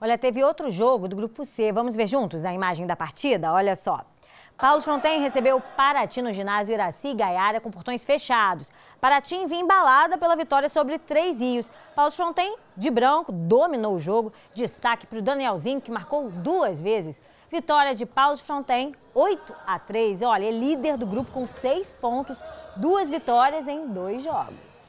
Olha, teve outro jogo do Grupo C. Vamos ver juntos a imagem da partida? Olha só. Paulo Fronten recebeu Paraty no ginásio Iraci Gaiara com portões fechados. Paraty vinha embalada pela vitória sobre Três Rios. Paulo Fronten, de branco, dominou o jogo. Destaque para o Danielzinho, que marcou duas vezes. Vitória de Paulo Fronten, 8 a 3. Olha, é líder do grupo com seis pontos, duas vitórias em dois jogos.